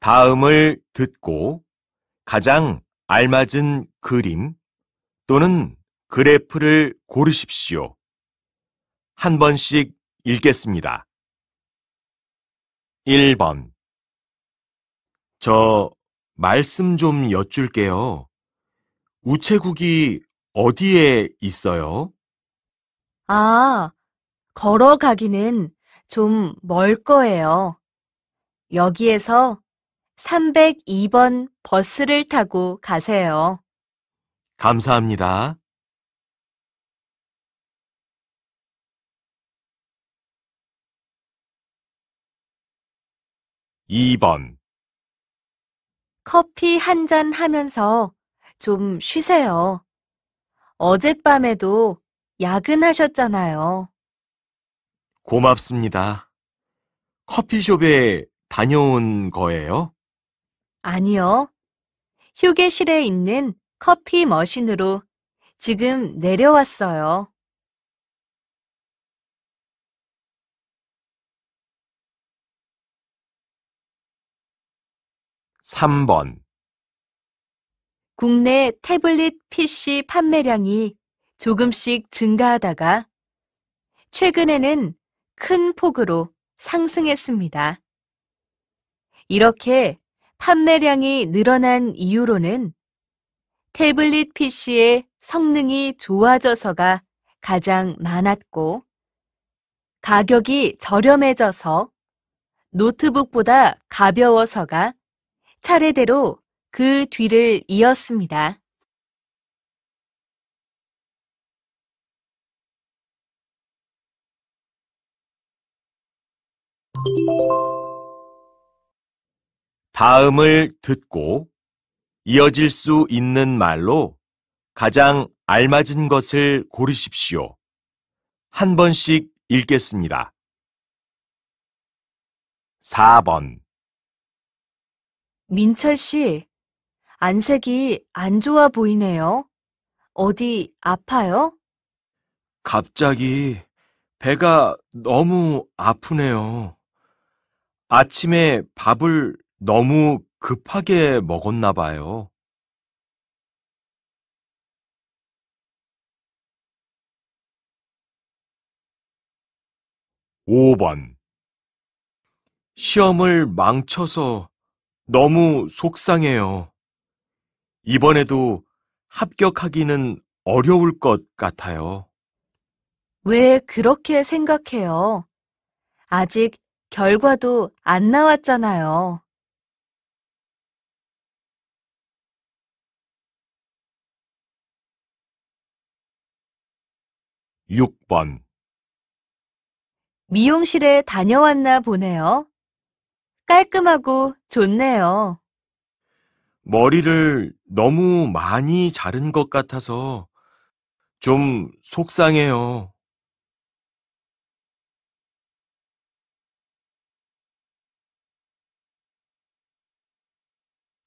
다음을 듣고 가장 알맞은 그림 또는 그래프를 고르십시오. 한 번씩 읽겠습니다. 1번 저 말씀 좀 여쭐게요. 우체국이 어디에 있어요? 아, 걸어가기는 좀멀 거예요. 여기에서 302번 버스를 타고 가세요. 감사합니다. (2번) 커피 한 잔 하면서 좀 쉬세요. 어젯밤에도 야근하셨잖아요. 고맙습니다. 커피숍에 다녀온 거예요? 아니요. 휴게실에 있는 커피 머신으로 지금 내려왔어요. 3번 국내 태블릿 PC 판매량이 조금씩 증가하다가 최근에는 큰 폭으로 상승했습니다. 이렇게 판매량이 늘어난 이유로는 태블릿 PC의 성능이 좋아져서가 가장 많았고 가격이 저렴해져서 노트북보다 가벼워서가 차례대로 그 뒤를 이었습니다. 다음을 듣고 이어질 수 있는 말로 가장 알맞은 것을 고르십시오. 한 번씩 읽겠습니다. 4번 민철 씨, 안색이 안 좋아 보이네요. 어디 아파요? 갑자기 배가 너무 아프네요. 아침에 밥을 너무 급하게 먹었나 봐요. (5번) 시험을 망쳐서 너무 속상해요. 이번에도 합격하기는 어려울 것 같아요. 왜 그렇게 생각해요? 아직 결과도 안 나왔잖아요. 6번 미용실에 다녀왔나 보네요. 깔끔하고 좋네요. 머리를 너무 많이 자른 것 같아서 좀 속상해요.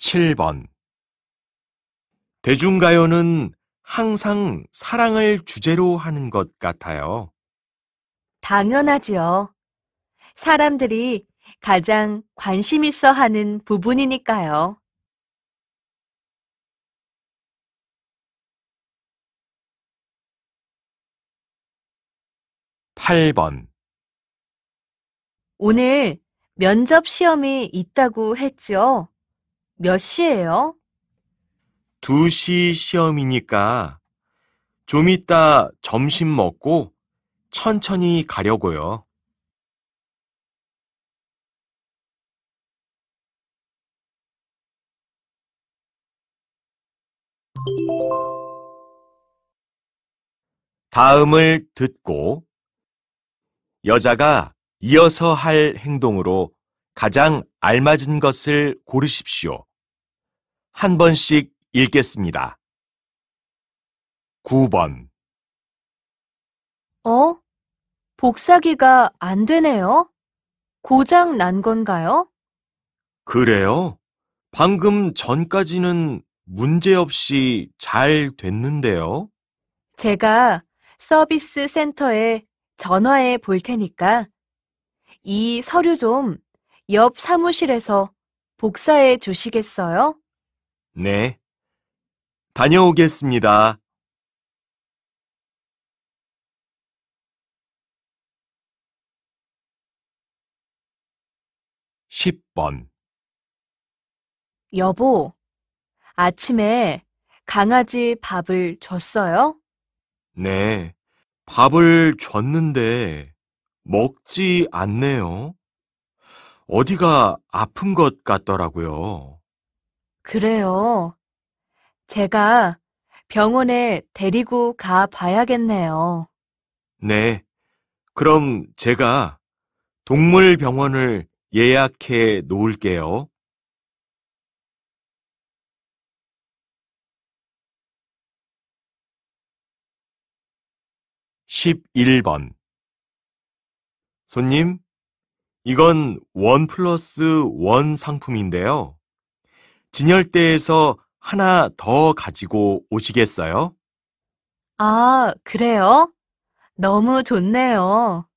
7번 대중가요는 항상 사랑을 주제로 하는 것 같아요. 당연하지요. 사람들이 가장 관심 있어 하는 부분이니까요. 8번 오늘 면접 시험이 있다고 했죠? 몇 시예요? 2시 시험이니까 좀 이따 점심 먹고 천천히 가려고요. 다음을 듣고 여자가 이어서 할 행동으로 가장 알맞은 것을 고르십시오. 한 번씩 읽겠습니다. 9번 어? 복사기가 안 되네요? 고장 난 건가요? 그래요? 방금 전까지는 문제없이 잘 됐는데요. 제가 서비스 센터에 전화해 볼 테니까 이 서류 좀 옆 사무실에서 복사해 주시겠어요? 네. 다녀오겠습니다. (10번) 여보, 아침에 강아지 밥을 줬어요? 네. 밥을 줬는데 먹지 않네요. 어디가 아픈 것 같더라고요. 그래요. 제가 병원에 데리고 가 봐야겠네요. 네. 그럼 제가 동물병원을 예약해 놓을게요. 1 1번 손님, 이건 원 플러스 원 상품인데요. 진열대에서 하나 더 가지고 오시겠어요? 아, 그래요? 너무 좋네요.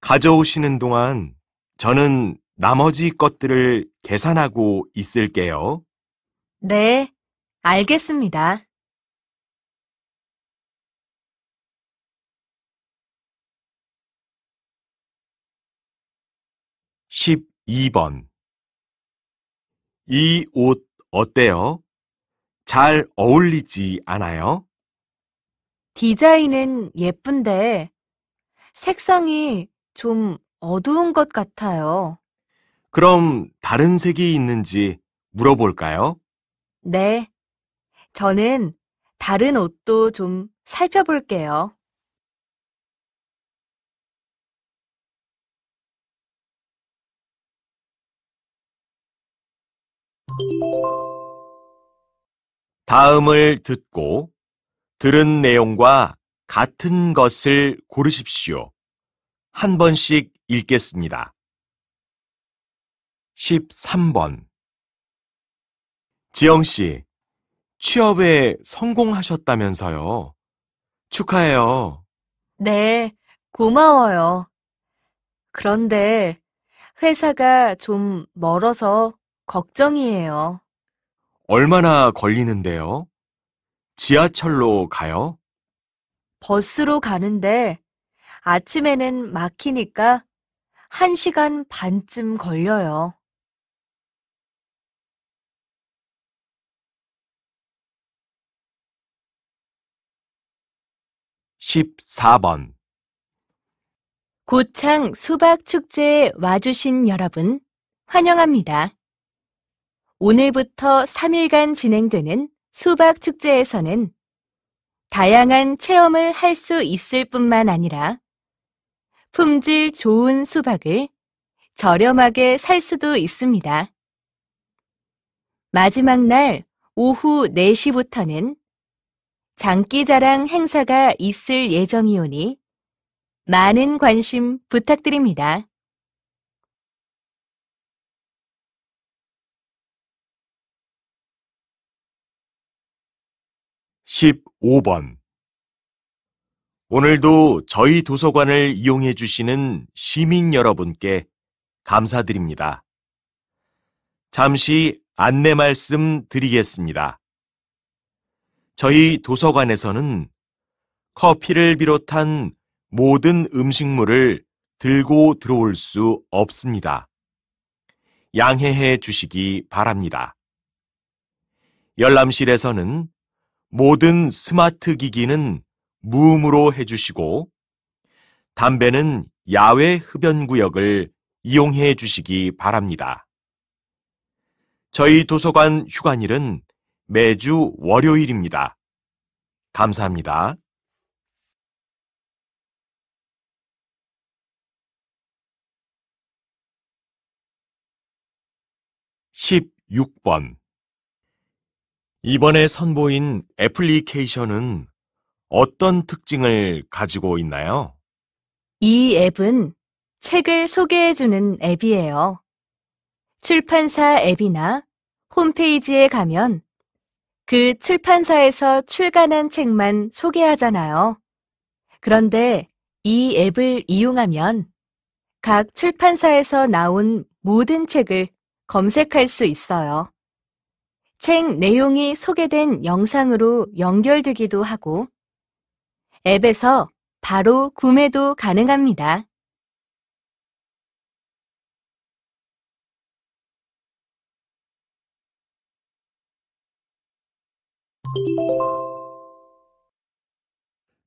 가져오시는 동안 저는 나머지 것들을 계산하고 있을게요. 네, 알겠습니다. 십이 번 이옷 어때요? 잘 어울리지 않아요? 디자인은 예쁜데 색상이 좀 어두운 것 같아요. 그럼 다른 색이 있는지 물어볼까요? 네. 저는 다른 옷도 좀 살펴볼게요. 다음을 듣고 들은 내용과 같은 것을 고르십시오. 한 번씩 읽겠습니다. 13번 지영 씨, 취업에 성공하셨다면서요. 축하해요. 네, 고마워요. 그런데 회사가 좀 멀어서 걱정이에요. 얼마나 걸리는데요? 지하철로 가요? 버스로 가는데 아침에는 막히니까 1시간 반쯤 걸려요. 1 4번 고창 수박 축제에 와주신 여러분 환영합니다. 오늘부터 3일간 진행되는 수박 축제에서는 다양한 체험을 할 수 있을 뿐만 아니라 품질 좋은 수박을 저렴하게 살 수도 있습니다. 마지막 날 오후 4시부터는 장기자랑 행사가 있을 예정이오니 많은 관심 부탁드립니다. 15번 오늘도 저희 도서관을 이용해 주시는 시민 여러분께 감사드립니다. 잠시 안내 말씀 드리겠습니다. 저희 도서관에서는 커피를 비롯한 모든 음식물을 들고 들어올 수 없습니다. 양해해 주시기 바랍니다. 열람실에서는 모든 스마트 기기는 무음으로 해주시고 담배는 야외 흡연 구역을 이용해 주시기 바랍니다. 저희 도서관 휴관일은 매주 월요일입니다. 감사합니다. (16번) 이번에 선보인 애플리케이션은 어떤 특징을 가지고 있나요? 이 앱은 책을 소개해주는 앱이에요. 출판사 앱이나 홈페이지에 가면 그 출판사에서 출간한 책만 소개하잖아요. 그런데 이 앱을 이용하면 각 출판사에서 나온 모든 책을 검색할 수 있어요. 책 내용이 소개된 영상으로 연결되기도 하고 앱에서 바로 구매도 가능합니다.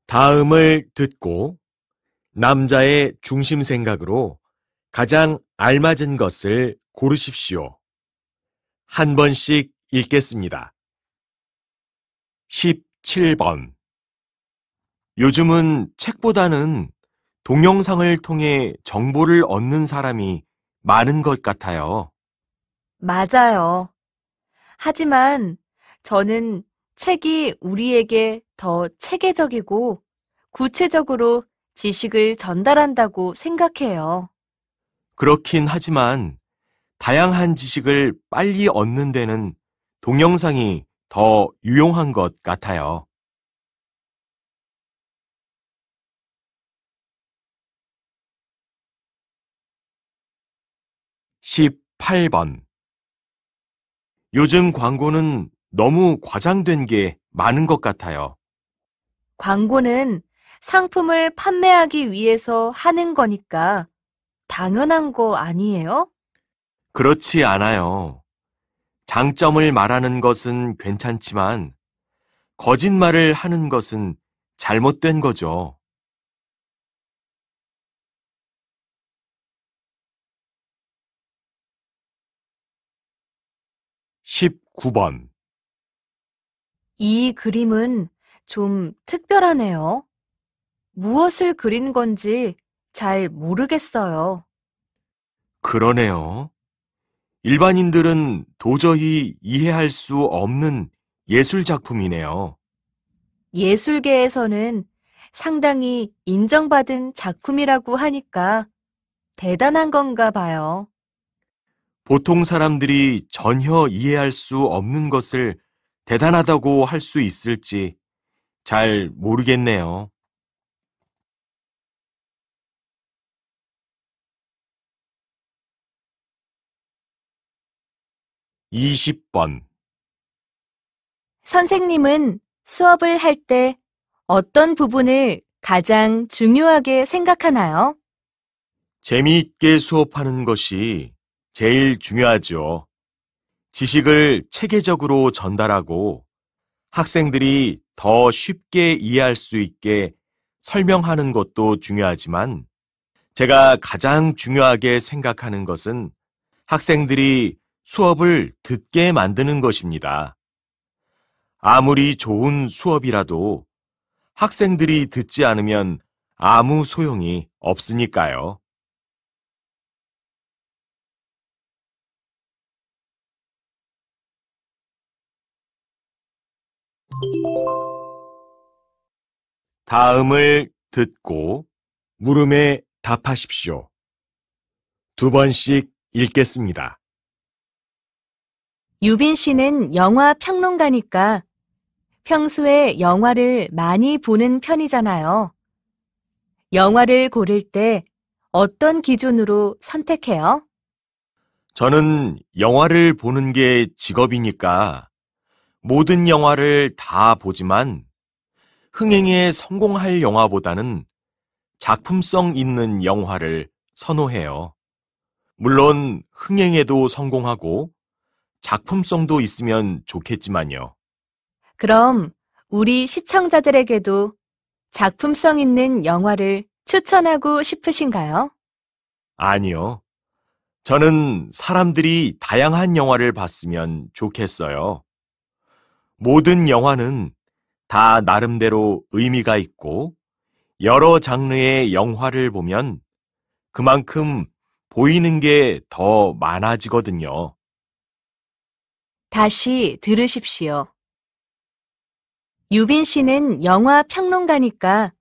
다음을 듣고 남자의 중심 생각으로 가장 알맞은 것을 고르십시오. 한 번씩 읽겠습니다. 17번 요즘은 책보다는 동영상을 통해 정보를 얻는 사람이 많은 것 같아요. 맞아요. 하지만 저는 책이 우리에게 더 체계적이고 구체적으로 지식을 전달한다고 생각해요. 그렇긴 하지만 다양한 지식을 빨리 얻는 데는 동영상이 더 유용한 것 같아요. 십팔 번 요즘 광고는 너무 과장된 게 많은 것 같아요. 광고는 상품을 판매하기 위해서 하는 거니까 당연한 거 아니에요? 그렇지 않아요. 장점을 말하는 것은 괜찮지만 거짓말을 하는 것은 잘못된 거죠. 1 9번이 그림은 좀 특별하네요. 무엇을 그린 건지 잘 모르겠어요. 그러네요. 일반인들은 도저히 이해할 수 없는 예술 작품이네요. 예술계에서는 상당히 인정받은 작품이라고 하니까 대단한 건가 봐요. 보통 사람들이 전혀 이해할 수 없는 것을 대단하다고 할 수 있을지 잘 모르겠네요. 20번 선생님은 수업을 할 때 어떤 부분을 가장 중요하게 생각하나요? 재미있게 수업하는 것이 제일 중요하죠. 지식을 체계적으로 전달하고 학생들이 더 쉽게 이해할 수 있게 설명하는 것도 중요하지만 제가 가장 중요하게 생각하는 것은 학생들이 수업을 듣게 만드는 것입니다. 아무리 좋은 수업이라도 학생들이 듣지 않으면 아무 소용이 없으니까요. 다음을 듣고 물음에 답하십시오. 두 번씩 읽겠습니다. 유빈 씨는 영화 평론가니까 평소에 영화를 많이 보는 편이잖아요. 영화를 고를 때 어떤 기준으로 선택해요? 저는 영화를 보는 게 직업이니까 모든 영화를 다 보지만 흥행에 성공할 영화보다는 작품성 있는 영화를 선호해요. 물론 흥행에도 성공하고 작품성도 있으면 좋겠지만요. 그럼 우리 시청자들에게도 작품성 있는 영화를 추천하고 싶으신가요? 아니요. 저는 사람들이 다양한 영화를 봤으면 좋겠어요. 모든 영화는 다 나름대로 의미가 있고 여러 장르의 영화를 보면 그만큼 보이는 게 더 많아지거든요. 다시 들으십시오. 유빈 씨는 영화 평론가니까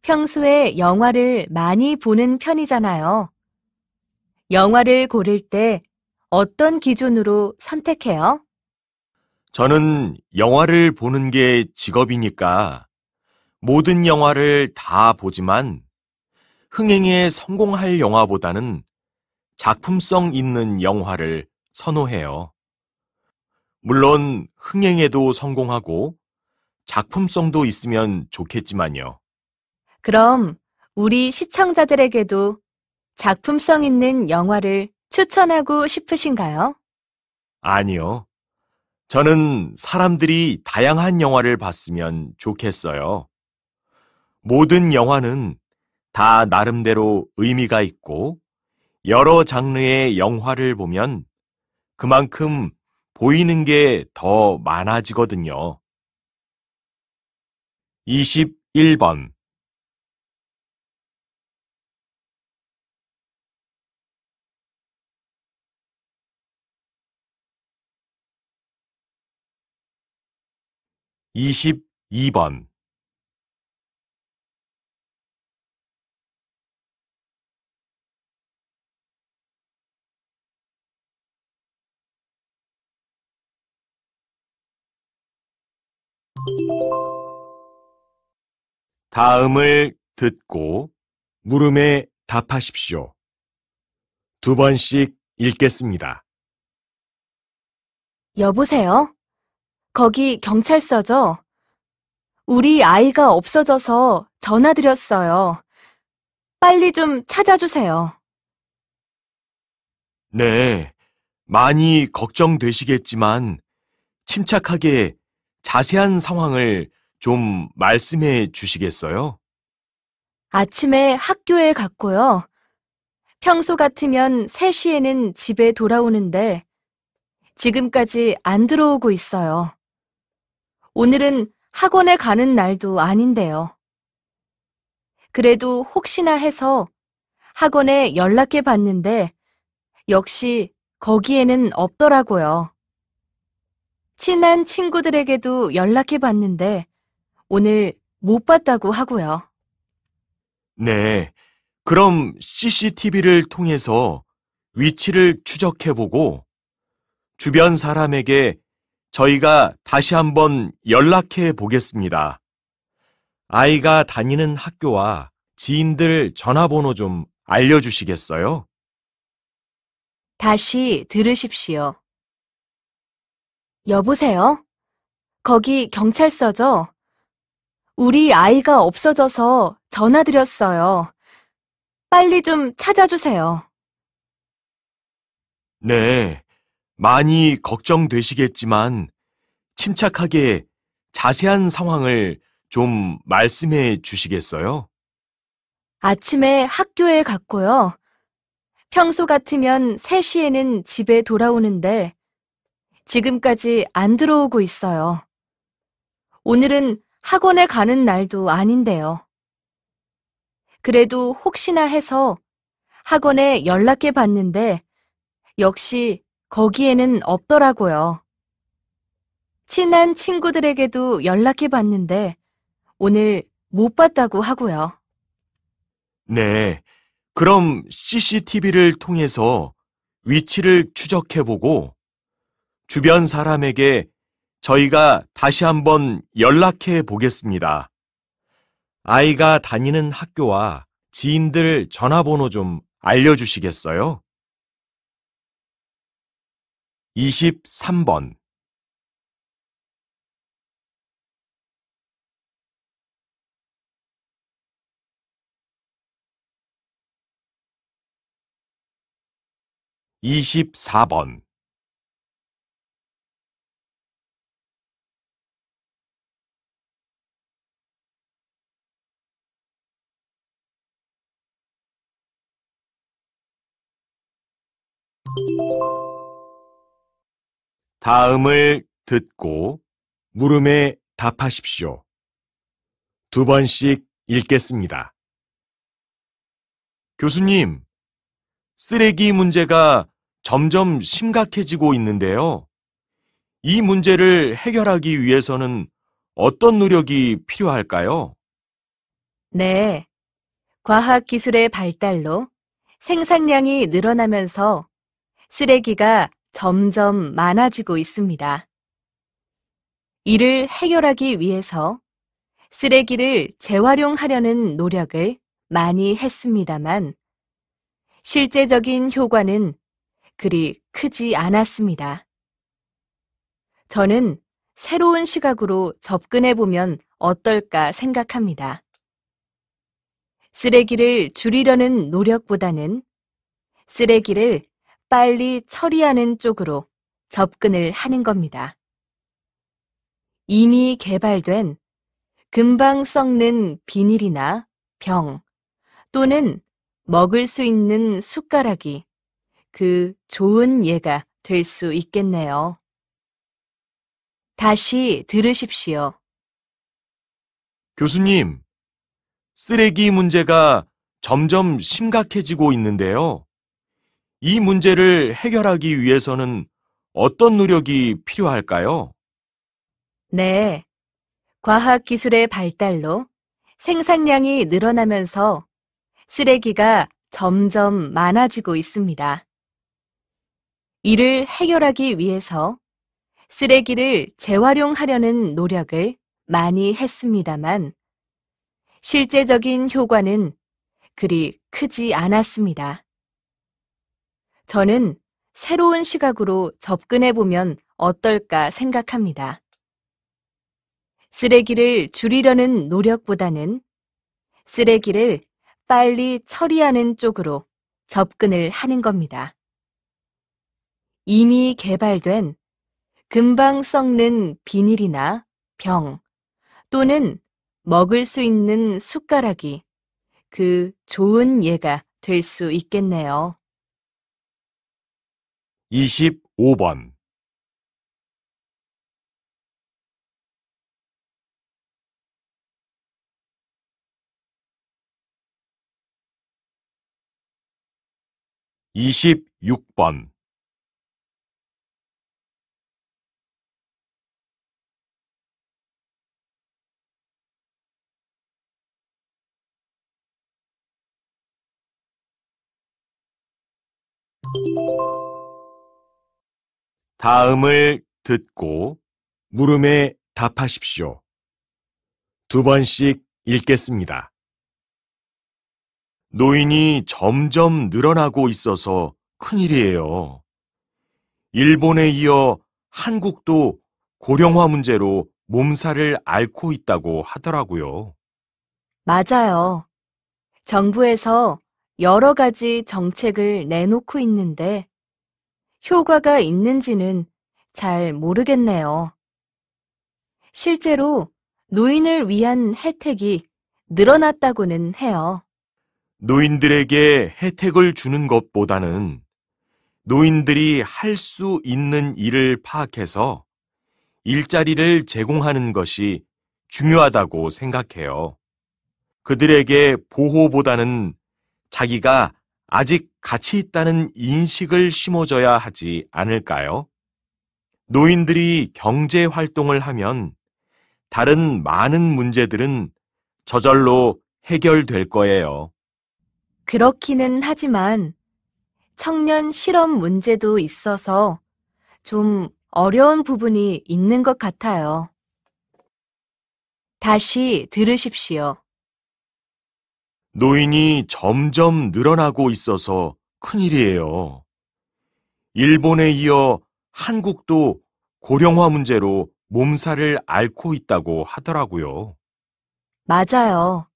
평소에 영화를 많이 보는 편이잖아요. 영화를 고를 때 어떤 기준으로 선택해요? 저는 영화를 보는 게 직업이니까 모든 영화를 다 보지만 흥행에 성공할 영화보다는 작품성 있는 영화를 선호해요. 물론 흥행에도 성공하고 작품성도 있으면 좋겠지만요. 그럼 우리 시청자들에게도 작품성 있는 영화를 추천하고 싶으신가요? 아니요. 저는 사람들이 다양한 영화를 봤으면 좋겠어요. 모든 영화는 다 나름대로 의미가 있고 여러 장르의 영화를 보면 그만큼 보이는 게 더 많아지거든요. 21번 22번 다음을 듣고 물음에 답하십시오. 두 번씩 읽겠습니다. 여보세요? 거기 경찰서죠? 우리 아이가 없어져서 전화드렸어요. 빨리 좀 찾아주세요. 네, 많이 걱정되시겠지만 침착하게 자세한 상황을 좀 말씀해 주시겠어요? 아침에 학교에 갔고요. 평소 같으면 3시에는 집에 돌아오는데 지금까지 안 들어오고 있어요. 오늘은 학원에 가는 날도 아닌데요. 그래도 혹시나 해서 학원에 연락해 봤는데 역시 거기에는 없더라고요. 친한 친구들에게도 연락해 봤는데 오늘 못 봤다고 하고요. 네. 그럼 CCTV를 통해서 위치를 추적해보고 주변 사람에게 저희가 다시 한번 연락해 보겠습니다. 아이가 다니는 학교와 지인들 전화번호 좀 알려주시겠어요? 다시 들으십시오. 여보세요? 거기 경찰서죠? 우리 아이가 없어져서 전화드렸어요. 빨리 좀 찾아주세요. 네, 많이 걱정되시겠지만 침착하게 자세한 상황을 좀 말씀해 주시겠어요? 아침에 학교에 갔고요. 평소 같으면 3시에는 집에 돌아오는데 지금까지 안 들어오고 있어요. 오늘은 학원에 가는 날도 아닌데요. 그래도 혹시나 해서 학원에 연락해 봤는데 역시 거기에는 없더라고요. 친한 친구들에게도 연락해 봤는데 오늘 못 봤다고 하고요. 네. 그럼 CCTV를 통해서 위치를 추적해 보고 주변 사람에게 저희가 다시 한번 연락해 보겠습니다. 아이가 다니는 학교와 지인들 전화번호 좀 알려주시겠어요? 23번 24번 다음을 듣고 물음에 답하십시오. 두 번씩 읽겠습니다. 교수님, 쓰레기 문제가 점점 심각해지고 있는데요. 이 문제를 해결하기 위해서는 어떤 노력이 필요할까요? 네. 과학기술의 발달로 생산량이 늘어나면서 쓰레기가 점점 많아지고 있습니다. 이를 해결하기 위해서 쓰레기를 재활용하려는 노력을 많이 했습니다만 실제적인 효과는 그리 크지 않았습니다. 저는 새로운 시각으로 접근해 보면 어떨까 생각합니다. 쓰레기를 줄이려는 노력보다는 쓰레기를 빨리 처리하는 쪽으로 접근을 하는 겁니다. 이미 개발된 금방 썩는 비닐이나 병 또는 먹을 수 있는 숟가락이 그 좋은 예가 될 수 있겠네요. 다시 들으십시오. 교수님, 쓰레기 문제가 점점 심각해지고 있는데요. 이 문제를 해결하기 위해서는 어떤 노력이 필요할까요? 네. 과학 기술의 발달로 생산량이 늘어나면서 쓰레기가 점점 많아지고 있습니다. 이를 해결하기 위해서 쓰레기를 재활용하려는 노력을 많이 했습니다만 실제적인 효과는 그리 크지 않았습니다. 저는 새로운 시각으로 접근해 보면 어떨까 생각합니다. 쓰레기를 줄이려는 노력보다는 쓰레기를 빨리 처리하는 쪽으로 접근을 하는 겁니다. 이미 개발된 금방 썩는 비닐이나 병 또는 먹을 수 있는 숟가락이 그 좋은 예가 될 수 있겠네요. 25번 26번 다음을 듣고 물음에 답하십시오. 두 번씩 읽겠습니다. 노인이 점점 늘어나고 있어서 큰일이에요. 일본에 이어 한국도 고령화 문제로 몸살을 앓고 있다고 하더라고요. 맞아요. 정부에서 여러 가지 정책을 내놓고 있는데 효과가 있는지는 잘 모르겠네요. 실제로 노인을 위한 혜택이 늘어났다고는 해요. 노인들에게 혜택을 주는 것보다는 노인들이 할 수 있는 일을 파악해서 일자리를 제공하는 것이 중요하다고 생각해요. 그들에게 보호보다는 자기가 아직 가치 있다는 인식을 심어줘야 하지 않을까요? 노인들이 경제 활동을 하면 다른 많은 문제들은 저절로 해결될 거예요. 그렇기는 하지만 청년 실험 문제도 있어서 좀 어려운 부분이 있는 것 같아요. 다시 들으십시오. 노인이 점점 늘어나고 있어서 큰일이에요. 일본에 이어 한국도 고령화 문제로 몸살을 앓고 있다고 하더라고요. 맞아요.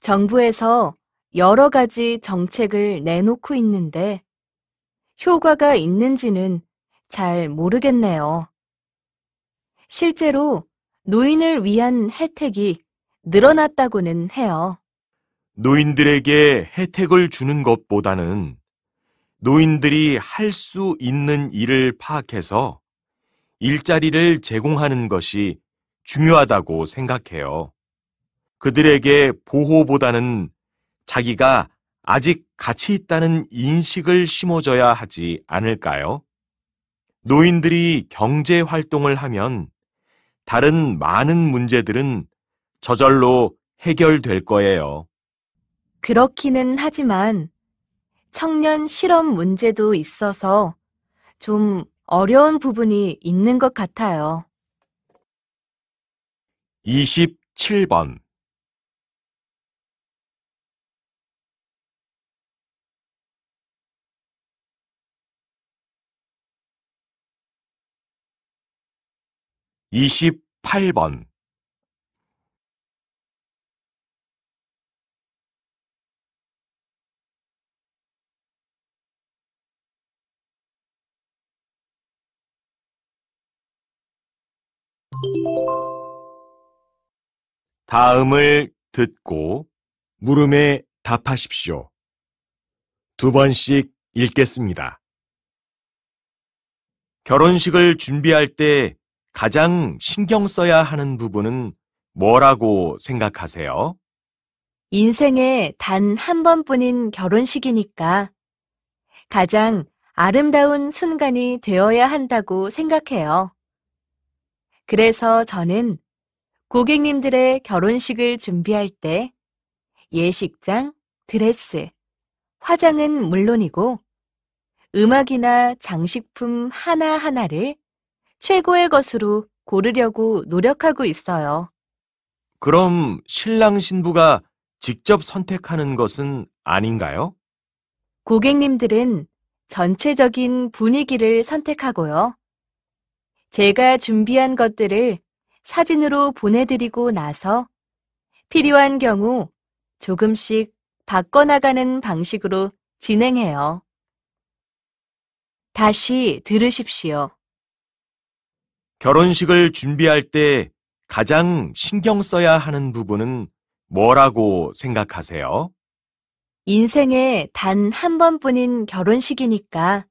정부에서 여러 가지 정책을 내놓고 있는데 효과가 있는지는 잘 모르겠네요. 실제로 노인을 위한 혜택이 늘어났다고는 해요. 노인들에게 혜택을 주는 것보다는 노인들이 할 수 있는 일을 파악해서 일자리를 제공하는 것이 중요하다고 생각해요. 그들에게 보호보다는 자기가 아직 가치 있다는 인식을 심어줘야 하지 않을까요? 노인들이 경제 활동을 하면 다른 많은 문제들은 저절로 해결될 거예요. 그렇기는 하지만 청년 실험 문제도 있어서 좀 어려운 부분이 있는 것 같아요. 27번 이십번 다음을 듣고 물음에 답하십시오. 두 번씩 읽겠습니다. 결혼식을 준비할 때 가장 신경 써야 하는 부분은 뭐라고 생각하세요? 인생에 단 한 번뿐인 결혼식이니까 가장 아름다운 순간이 되어야 한다고 생각해요. 그래서 저는 고객님들의 결혼식을 준비할 때 예식장, 드레스, 화장은 물론이고 음악이나 장식품 하나하나를 최고의 것으로 고르려고 노력하고 있어요. 그럼 신랑 신부가 직접 선택하는 것은 아닌가요? 고객님들은 전체적인 분위기를 선택하고요. 제가 준비한 것들을 사진으로 보내드리고 나서 필요한 경우 조금씩 바꿔나가는 방식으로 진행해요. 다시 들으십시오. 결혼식을 준비할 때 가장 신경 써야 하는 부분은 뭐라고 생각하세요? 인생에 단 한 번뿐인 결혼식이니까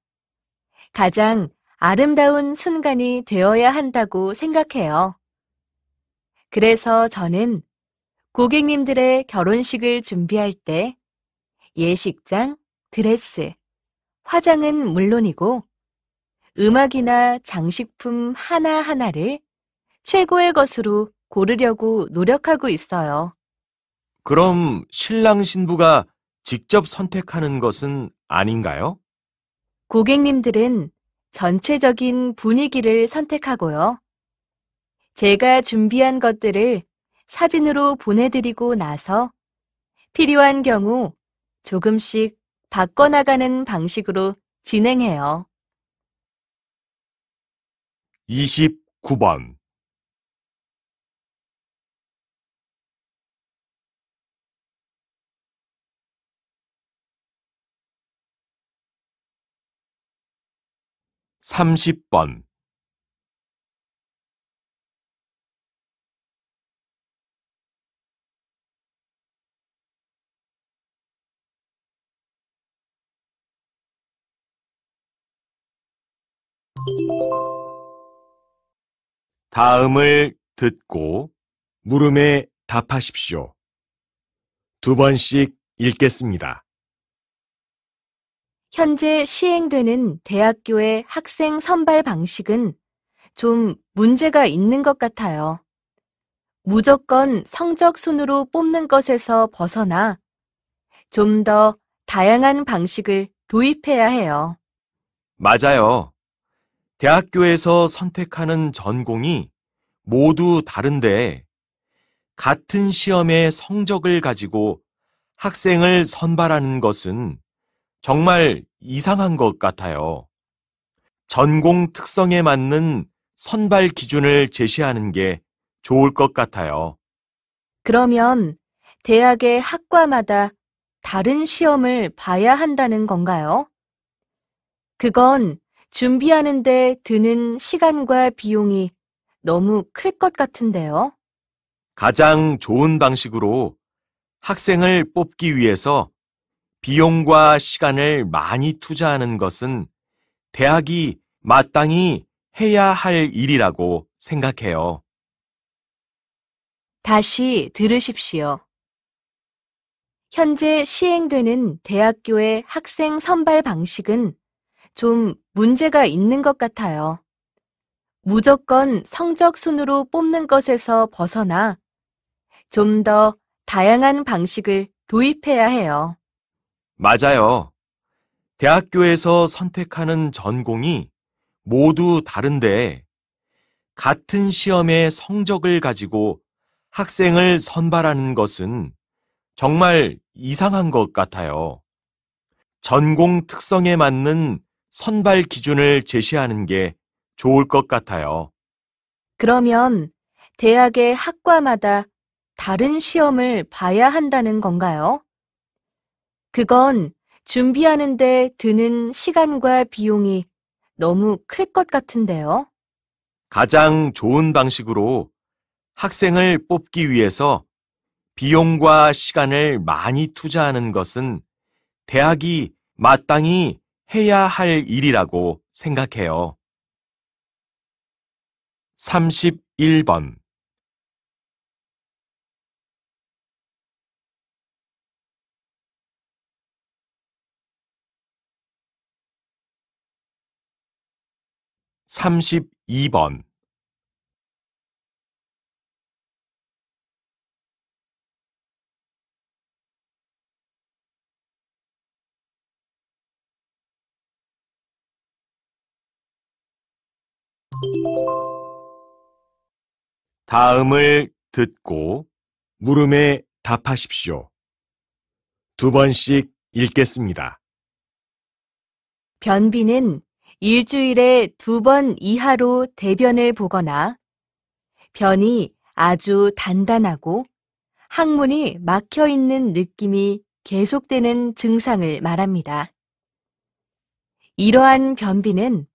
가장 아름다운 순간이 되어야 한다고 생각해요. 그래서 저는 고객님들의 결혼식을 준비할 때 예식장, 드레스, 화장은 물론이고 음악이나 장식품 하나하나를 최고의 것으로 고르려고 노력하고 있어요. 그럼 신랑 신부가 직접 선택하는 것은 아닌가요? 고객님들은 전체적인 분위기를 선택하고요. 제가 준비한 것들을 사진으로 보내드리고 나서 필요한 경우 조금씩 바꿔나가는 방식으로 진행해요. 29번 30번 '다음을 듣고 물음에 답하십시오. 두 번씩 읽겠습니다. 현재 시행되는 대학교의 학생 선발 방식은 좀 문제가 있는 것 같아요. 무조건 성적 순으로 뽑는 것에서 벗어나 좀 더 다양한 방식을 도입해야 해요. 맞아요. 대학교에서 선택하는 전공이 모두 다른데 같은 시험의 성적을 가지고 학생을 선발하는 것은 정말 이상한 것 같아요. 전공 특성에 맞는 선발 기준을 제시하는 게 좋을 것 같아요. 그러면 대학의 학과마다 다른 시험을 봐야 한다는 건가요? 그건 준비하는데 드는 시간과 비용이 너무 클 것 같은데요. 가장 좋은 방식으로 학생을 뽑기 위해서 비용과 시간을 많이 투자하는 것은 대학이 마땅히 해야 할 일이라고 생각해요. 다시 들으십시오. 현재 시행되는 대학교의 학생 선발 방식은 좀 문제가 있는 것 같아요. 무조건 성적 순으로 뽑는 것에서 벗어나 좀 더 다양한 방식을 도입해야 해요. 맞아요. 대학교에서 선택하는 전공이 모두 다른데 같은 시험의 성적을 가지고 학생을 선발하는 것은 정말 이상한 것 같아요. 전공 특성에 맞는 선발 기준을 제시하는 게 좋을 것 같아요. 그러면 대학의 학과마다 다른 시험을 봐야 한다는 건가요? 그건 준비하는데 드는 시간과 비용이 너무 클 것 같은데요. 가장 좋은 방식으로 학생을 뽑기 위해서 비용과 시간을 많이 투자하는 것은 대학이 마땅히 해야 할 일이라고 생각해요. 31번 32번 다음을 듣고 물음에 답하십시오. 두 번씩 읽겠습니다. 변비는 일주일에 두 번 이하로 대변을 보거나 변이 아주 단단하고 항문이 막혀 있는 느낌이 계속되는 증상을 말합니다. 이러한 변비는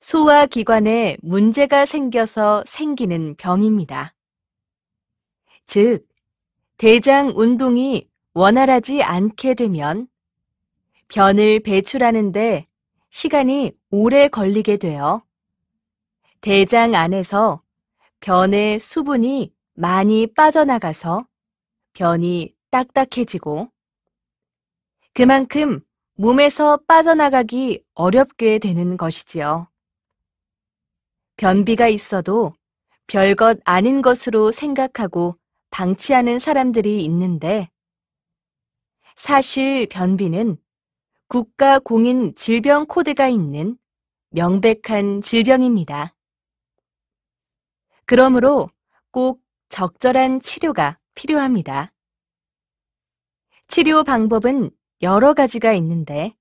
소화기관에 문제가 생겨서 생기는 병입니다. 즉, 대장 운동이 원활하지 않게 되면 변을 배출하는데 시간이 오래 걸리게 되어 대장 안에서 변의 수분이 많이 빠져나가서 변이 딱딱해지고 그만큼 몸에서 빠져나가기 어렵게 되는 것이지요. 변비가 있어도 별 것 아닌 것으로 생각하고 방치하는 사람들이 있는데 사실 변비는 국가 공인 질병 코드가 있는 명백한 질병입니다. 그러므로 꼭 적절한 치료가 필요합니다. 치료 방법은 여러 가지가 있는데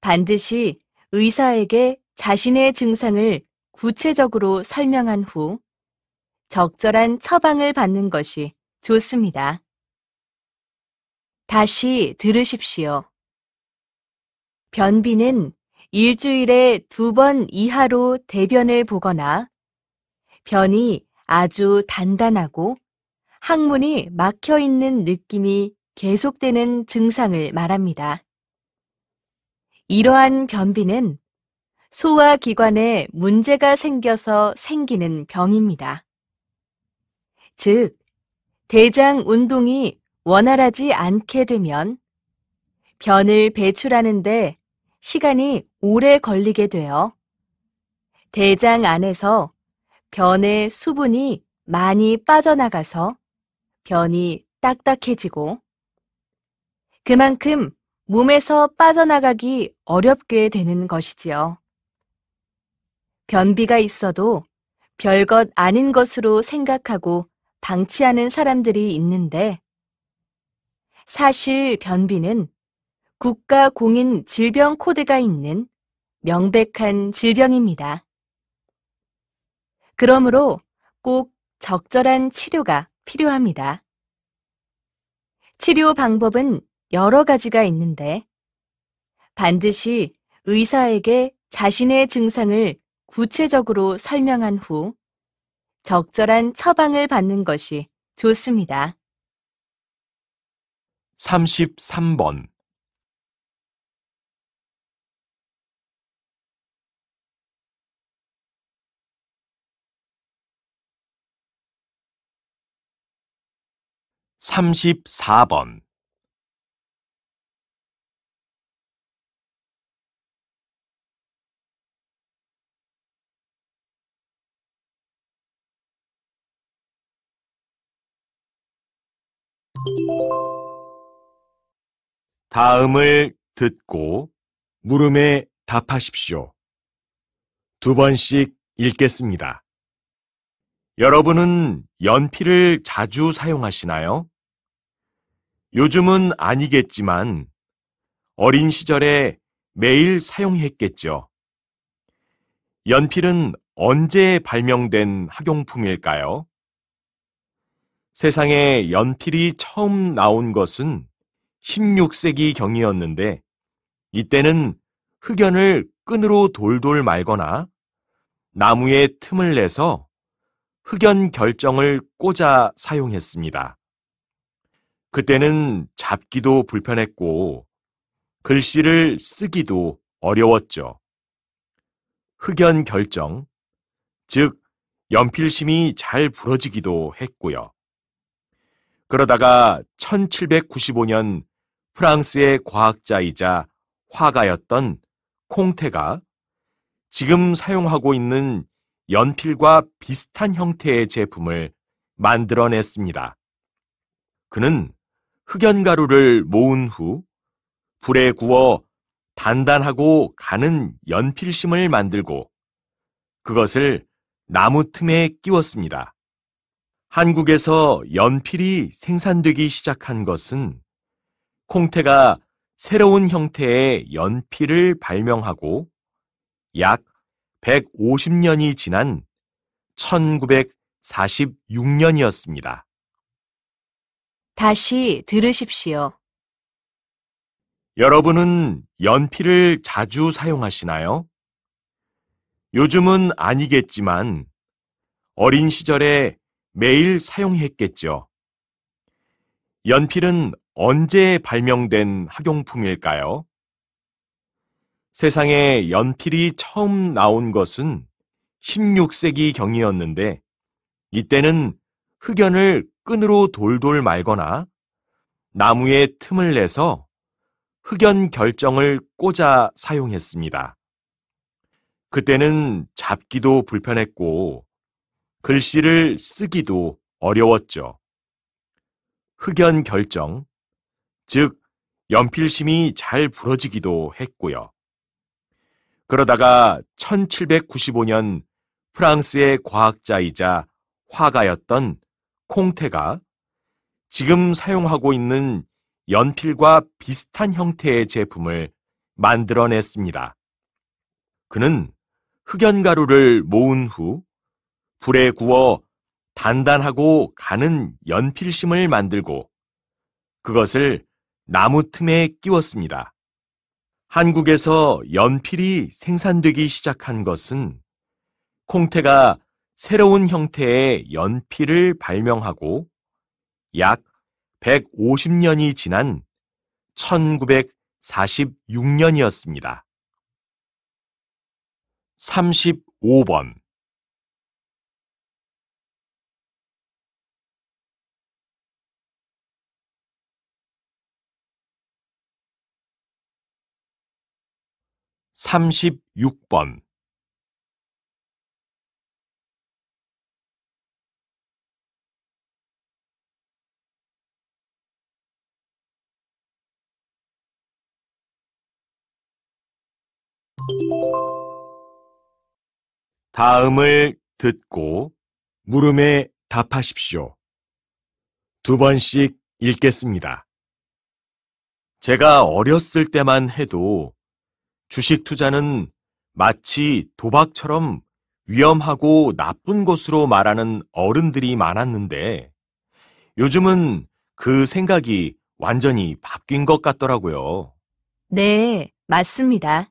반드시 의사에게 자신의 증상을 구체적으로 설명한 후 적절한 처방을 받는 것이 좋습니다. 다시 들으십시오. 변비는 일주일에 두 번 이하로 대변을 보거나 변이 아주 단단하고 항문이 막혀 있는 느낌이 계속되는 증상을 말합니다. 이러한 변비는 소화기관에 문제가 생겨서 생기는 병입니다. 즉, 대장 운동이 원활하지 않게 되면 변을 배출하는데 시간이 오래 걸리게 되어 대장 안에서 변의 수분이 많이 빠져나가서 변이 딱딱해지고 그만큼 몸에서 빠져나가기 어렵게 되는 것이지요. 변비가 있어도 별것 아닌 것으로 생각하고 방치하는 사람들이 있는데 사실 변비는 국가 공인 질병 코드가 있는 명백한 질병입니다. 그러므로 꼭 적절한 치료가 필요합니다. 치료 방법은 여러 가지가 있는데 반드시 의사에게 자신의 증상을 구체적으로 설명한 후 적절한 처방을 받는 것이 좋습니다. 33번 34번 다음을 듣고 물음에 답하십시오. 두 번씩 읽겠습니다. 여러분은 연필을 자주 사용하시나요? 요즘은 아니겠지만 어린 시절에 매일 사용했겠죠. 연필은 언제 발명된 학용품일까요? 세상에 연필이 처음 나온 것은 16세기 경이었는데 이때는 흑연을 끈으로 돌돌 말거나 나무에 틈을 내서 흑연 결정을 꽂아 사용했습니다. 그때는 잡기도 불편했고 글씨를 쓰기도 어려웠죠. 흑연 결정, 즉 연필심이 잘 부러지기도 했고요. 그러다가 1795년 프랑스의 과학자이자 화가였던 콩테가 지금 사용하고 있는 연필과 비슷한 형태의 제품을 만들어냈습니다. 그는 흑연 가루를 모은 후 불에 구워 단단하고 가는 연필심을 만들고 그것을 나무 틈에 끼웠습니다. 한국에서 연필이 생산되기 시작한 것은 콩태가 새로운 형태의 연필을 발명하고 약 150년이 지난 1946년이었습니다. 다시 들으십시오. 여러분은 연필을 자주 사용하시나요? 요즘은 아니겠지만 어린 시절에 매일 사용했겠죠. 연필은 언제 발명된 학용품일까요? 세상에 연필이 처음 나온 것은 16세기 경이었는데 이때는 흑연을 끈으로 돌돌 말거나 나무에 틈을 내서 흑연 결정을 꽂아 사용했습니다. 그때는 잡기도 불편했고 글씨를 쓰기도 어려웠죠. 흑연 결정, 즉 연필심이 잘 부러지기도 했고요. 그러다가 1795년 프랑스의 과학자이자 화가였던 콩테가 지금 사용하고 있는 연필과 비슷한 형태의 제품을 만들어냈습니다. 그는 흑연 가루를 모은 후 불에 구워 단단하고 가는 연필심을 만들고 그것을 나무 틈에 끼웠습니다. 한국에서 연필이 생산되기 시작한 것은 콩테가 새로운 형태의 연필을 발명하고 약 150년이 지난 1946년이었습니다. 35번 (36번) 다음을 듣고 물음에 답하십시오. 두 번씩 읽겠습니다. 제가 어렸을 때만 해도 주식 투자는 마치 도박처럼 위험하고 나쁜 것으로 말하는 어른들이 많았는데 요즘은 그 생각이 완전히 바뀐 것 같더라고요. 네, 맞습니다.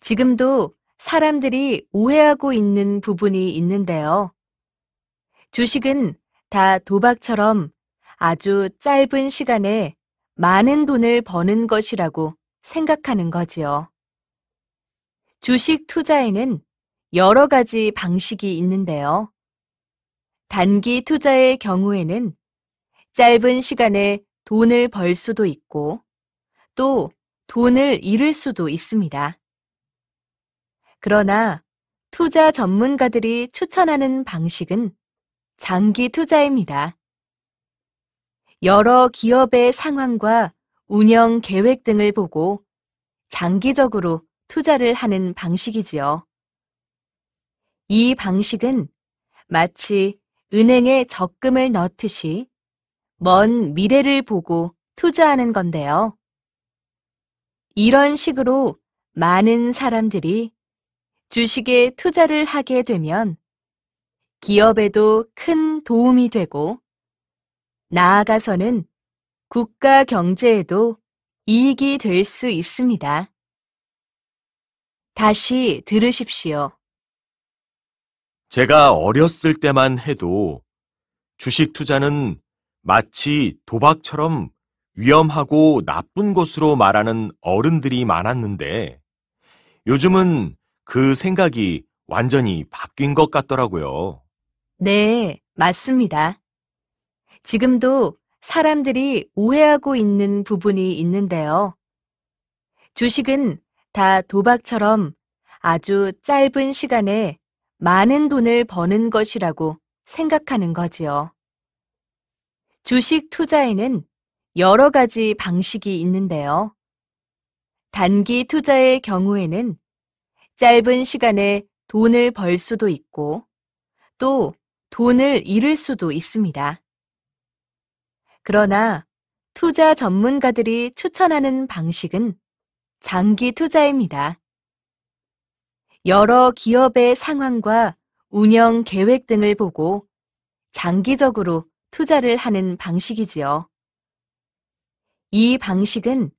지금도 사람들이 오해하고 있는 부분이 있는데요. 주식은 다 도박처럼 아주 짧은 시간에 많은 돈을 버는 것이라고 생각하는 거지요. 주식 투자에는 여러 가지 방식이 있는데요. 단기 투자의 경우에는 짧은 시간에 돈을 벌 수도 있고 또 돈을 잃을 수도 있습니다. 그러나 투자 전문가들이 추천하는 방식은 장기 투자입니다. 여러 기업의 상황과 운영 계획 등을 보고 장기적으로 투자를 하는 방식이지요. 이 방식은 마치 은행에 적금을 넣듯이 먼 미래를 보고 투자하는 건데요. 이런 식으로 많은 사람들이 주식에 투자를 하게 되면 기업에도 큰 도움이 되고 나아가서는 국가 경제에도 이익이 될 수 있습니다. 다시 들으십시오. 제가 어렸을 때만 해도 주식 투자는 마치 도박처럼 위험하고 나쁜 것으로 말하는 어른들이 많았는데 요즘은 그 생각이 완전히 바뀐 것 같더라고요. 네, 맞습니다. 지금도 사람들이 오해하고 있는 부분이 있는데요. 주식은 다 도박처럼 아주 짧은 시간에 많은 돈을 버는 것이라고 생각하는 거지요. 주식 투자에는 여러 가지 방식이 있는데요. 단기 투자의 경우에는 짧은 시간에 돈을 벌 수도 있고 또 돈을 잃을 수도 있습니다. 그러나 투자 전문가들이 추천하는 방식은 장기 투자입니다. 여러 기업의 상황과 운영 계획 등을 보고 장기적으로 투자를 하는 방식이지요. 이 방식은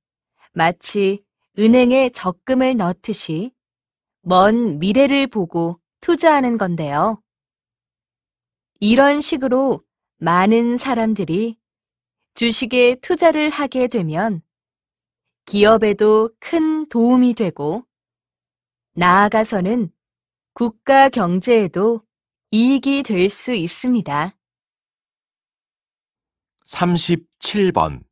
마치 은행에 적금을 넣듯이 먼 미래를 보고 투자하는 건데요. 이런 식으로 많은 사람들이 주식에 투자를 하게 되면 기업에도 큰 도움이 되고 나아가서는 국가 경제에도 이익이 될 수 있습니다. 37번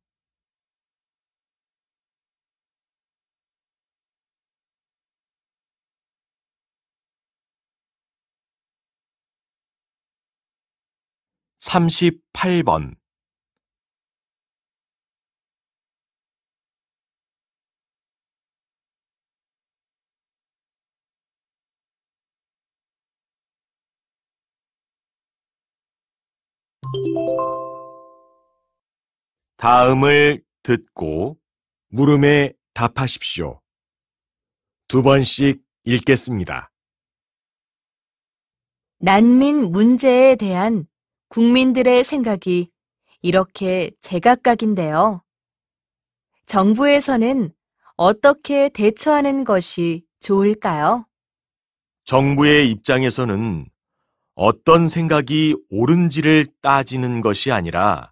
38번 '다음을 듣고 물음에 답하십시오. 두 번씩 읽겠습니다. 난민 문제에 대한 국민들의 생각이 이렇게 제각각인데요. 정부에서는 어떻게 대처하는 것이 좋을까요? 정부의 입장에서는 어떤 생각이 옳은지를 따지는 것이 아니라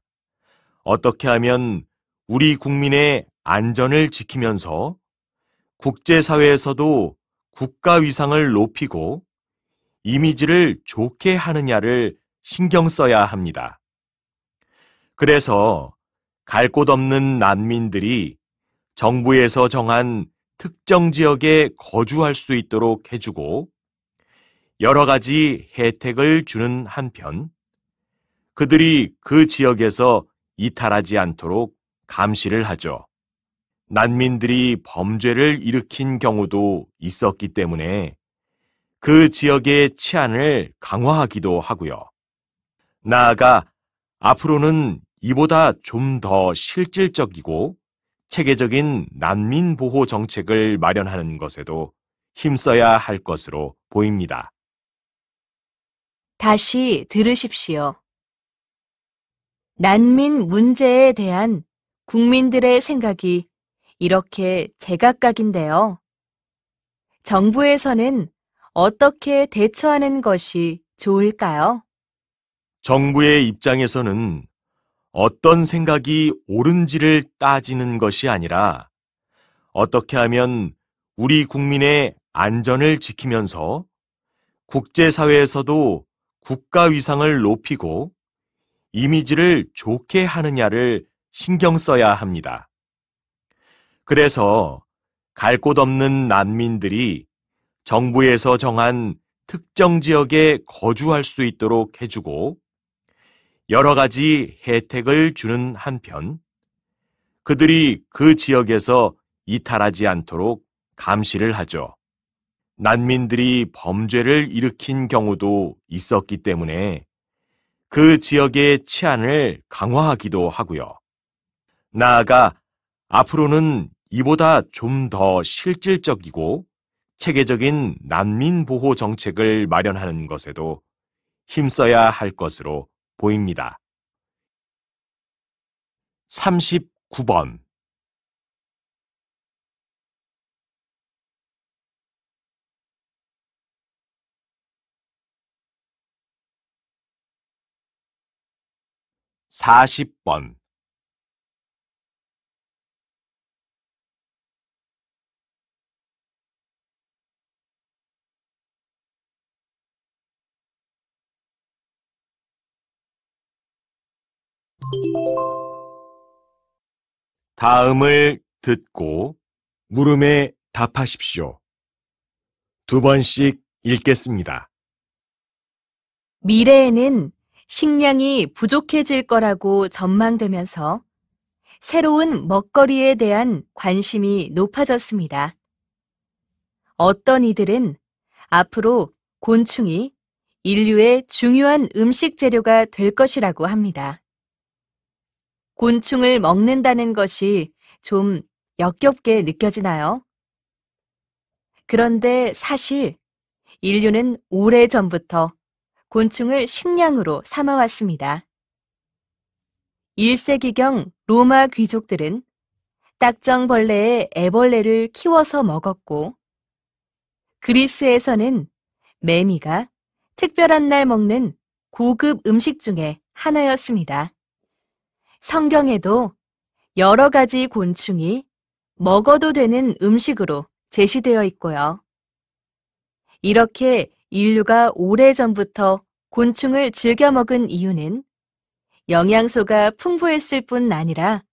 어떻게 하면 우리 국민의 안전을 지키면서 국제사회에서도 국가 위상을 높이고 이미지를 좋게 하느냐를 신경 써야 합니다. 그래서 갈 곳 없는 난민들이 정부에서 정한 특정 지역에 거주할 수 있도록 해주고 여러 가지 혜택을 주는 한편 그들이 그 지역에서 이탈하지 않도록 감시를 하죠. 난민들이 범죄를 일으킨 경우도 있었기 때문에 그 지역의 치안을 강화하기도 하고요. 나아가 앞으로는 이보다 좀 더 실질적이고 체계적인 난민 보호 정책을 마련하는 것에도 힘써야 할 것으로 보입니다. 다시 들으십시오. 난민 문제에 대한 국민들의 생각이 이렇게 제각각인데요. 정부에서는 어떻게 대처하는 것이 좋을까요? 정부의 입장에서는 어떤 생각이 옳은지를 따지는 것이 아니라 어떻게 하면 우리 국민의 안전을 지키면서 국제사회에서도 국가 위상을 높이고 이미지를 좋게 하느냐를 신경 써야 합니다. 그래서 갈 곳 없는 난민들이 정부에서 정한 특정 지역에 거주할 수 있도록 해주고 여러 가지 혜택을 주는 한편 그들이 그 지역에서 이탈하지 않도록 감시를 하죠. 난민들이 범죄를 일으킨 경우도 있었기 때문에 그 지역의 치안을 강화하기도 하고요. 나아가 앞으로는 이보다 좀 더 실질적이고 체계적인 난민 보호 정책을 마련하는 것에도 힘써야 할 것으로 보입니다. 39번 40번 다음을 듣고 물음에 답하십시오. 두 번씩 읽겠습니다. 미래에는 식량이 부족해질 거라고 전망되면서 새로운 먹거리에 대한 관심이 높아졌습니다. 어떤 이들은 앞으로 곤충이 인류의 중요한 음식 재료가 될 것이라고 합니다. 곤충을 먹는다는 것이 좀 역겹게 느껴지나요? 그런데 사실 인류는 오래 전부터 곤충을 식량으로 삼아왔습니다. 1세기경 로마 귀족들은 딱정벌레의 애벌레를 키워서 먹었고, 그리스에서는 매미가 특별한 날 먹는 고급 음식 중에 하나였습니다. 성경에도 여러 가지 곤충이 먹어도 되는 음식으로 제시되어 있고요. 이렇게 인류가 오래전부터 곤충을 즐겨 먹은 이유는 영양소가 풍부했을 뿐 아니라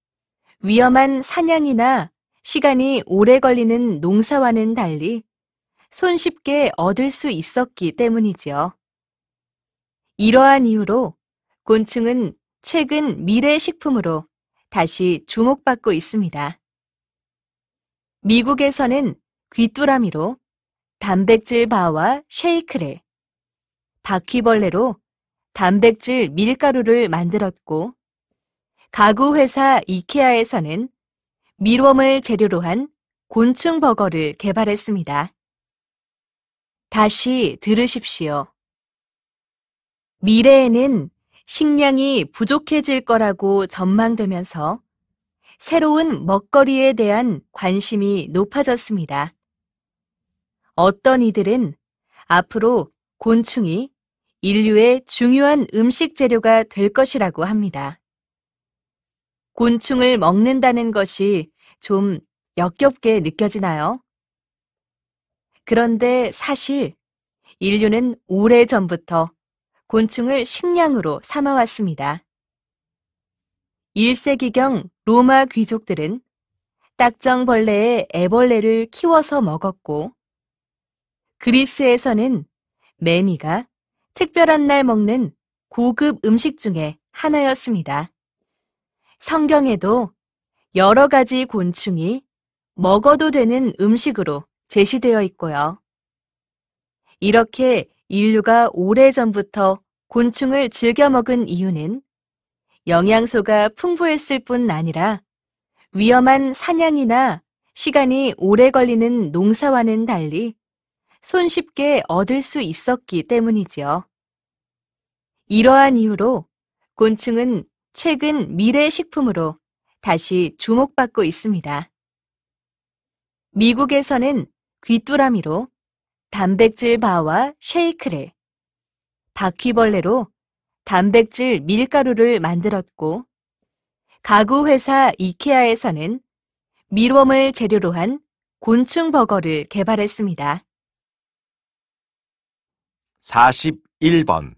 위험한 사냥이나 시간이 오래 걸리는 농사와는 달리 손쉽게 얻을 수 있었기 때문이지요. 이러한 이유로 곤충은 최근 미래식품으로 다시 주목받고 있습니다. 미국에서는 귀뚜라미로 단백질 바와 쉐이크를, 바퀴벌레로 단백질 밀가루를 만들었고, 가구회사 이케아에서는 밀웜을 재료로 한 곤충 버거를 개발했습니다. 다시 들으십시오. 미래에는 식량이 부족해질 거라고 전망되면서 새로운 먹거리에 대한 관심이 높아졌습니다. 어떤 이들은 앞으로 곤충이 인류의 중요한 음식 재료가 될 것이라고 합니다. 곤충을 먹는다는 것이 좀 역겹게 느껴지나요? 그런데 사실 인류는 오래전부터 곤충을 식량으로 삼아왔습니다. 1세기경 로마 귀족들은 딱정벌레의 애벌레를 키워서 먹었고 그리스에서는 매미가 특별한 날 먹는 고급 음식 중에 하나였습니다. 성경에도 여러 가지 곤충이 먹어도 되는 음식으로 제시되어 있고요. 이렇게 인류가 오래전부터 곤충을 즐겨 먹은 이유는 영양소가 풍부했을 뿐 아니라 위험한 사냥이나 시간이 오래 걸리는 농사와는 달리 손쉽게 얻을 수 있었기 때문이지요. 이러한 이유로 곤충은 최근 미래 식품으로 다시 주목받고 있습니다. 미국에서는 귀뚜라미로 단백질 바와 쉐이크를, 바퀴벌레로 단백질 밀가루를 만들었고, 가구 회사 이케아에서는 밀웜을 재료로 한 곤충 버거를 개발했습니다. 41번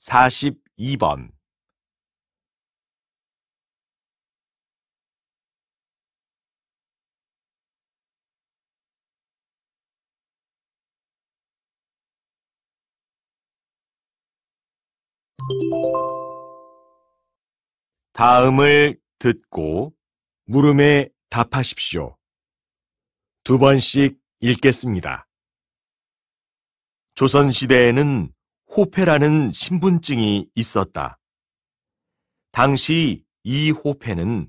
42번 '다음을 듣고 물음에 답하십시오. 두 번씩 읽겠습니다. 조선시대에는 호패라는 신분증이 있었다. 당시 이 호패는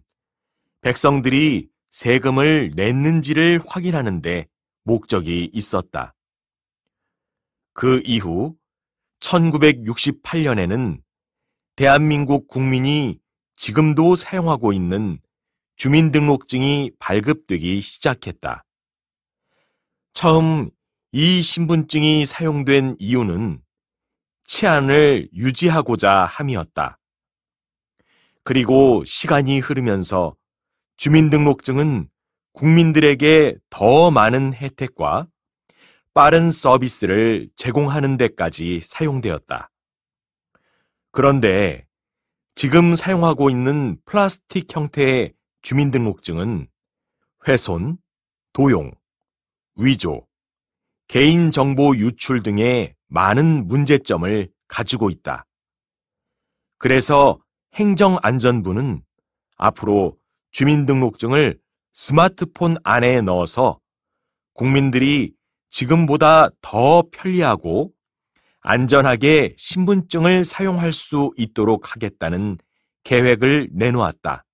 백성들이 세금을 냈는지를 확인하는데 목적이 있었다. 그 이후 1968년에는 대한민국 국민이 지금도 사용하고 있는 주민등록증이 발급되기 시작했다. 처음 이 신분증이 사용된 이유는 치안을 유지하고자 함이었다. 그리고 시간이 흐르면서 주민등록증은 국민들에게 더 많은 혜택과 빠른 서비스를 제공하는 데까지 사용되었다. 그런데 지금 사용하고 있는 플라스틱 형태의 주민등록증은 훼손, 도용, 위조, 개인정보 유출 등의 많은 문제점을 가지고 있다. 그래서 행정안전부는 앞으로 주민등록증을 스마트폰 안에 넣어서 국민들이 지금보다 더 편리하고 안전하게 신분증을 사용할 수 있도록 하겠다는 계획을 내놓았다.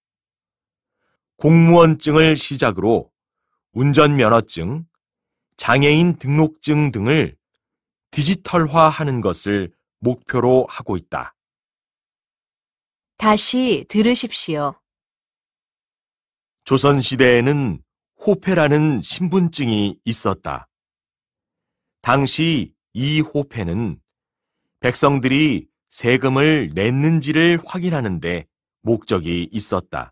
공무원증을 시작으로 운전면허증, 장애인 등록증 등을 디지털화하는 것을 목표로 하고 있다. 다시 들으십시오. 조선시대에는 호패라는 신분증이 있었다. 당시 이 호패는 백성들이 세금을 냈는지를 확인하는데 목적이 있었다.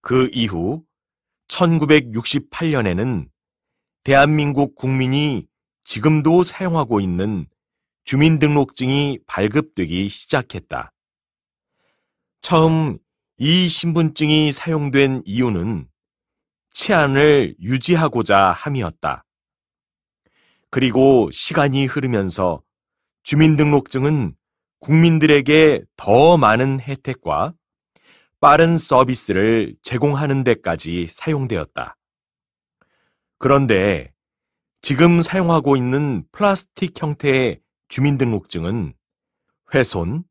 그 이후 1968년에는 대한민국 국민이 지금도 사용하고 있는 주민등록증이 발급되기 시작했다. 처음 이 신분증이 사용된 이유는 치안을 유지하고자 함이었다. 그리고 시간이 흐르면서 주민등록증은 국민들에게 더 많은 혜택과 빠른 서비스를 제공하는 데까지 사용되었다. 그런데 지금 사용하고 있는 플라스틱 형태의 주민등록증은 훼손,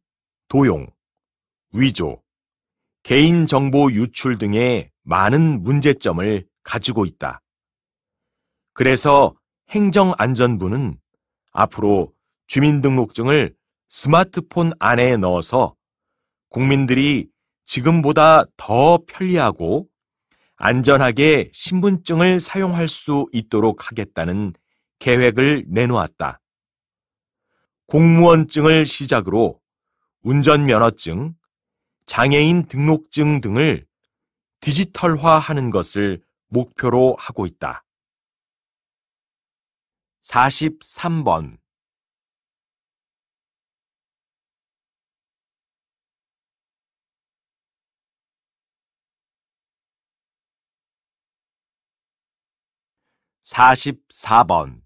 도용, 위조, 개인정보 유출 등의 많은 문제점을 가지고 있다. 그래서 행정안전부는 앞으로 주민등록증을 스마트폰 안에 넣어서 국민들이 지금보다 더 편리하고 안전하게 신분증을 사용할 수 있도록 하겠다는 계획을 내놓았다. 공무원증을 시작으로 운전면허증, 장애인 등록증 등을 디지털화하는 것을 목표로 하고 있다. 43번 44번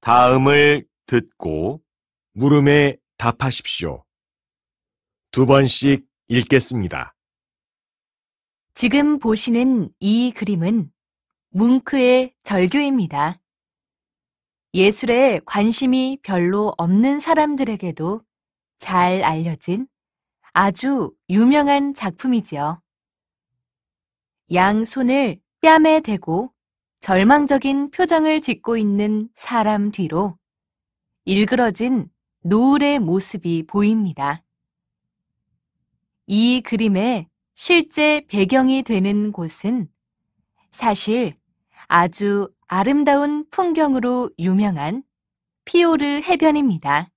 다음을 듣고 물음에 답하십시오. 두 번씩 읽겠습니다. 지금 보시는 이 그림은 뭉크의 절규입니다. 예술에 관심이 별로 없는 사람들에게도 잘 알려진 아주 유명한 작품이지요. 양 손을 뺨에 대고 절망적인 표정을 짓고 있는 사람 뒤로 일그러진 노을의 모습이 보입니다. 이 그림의 실제 배경이 되는 곳은 사실 아주 아름다운 풍경으로 유명한 피오르 해변입니다.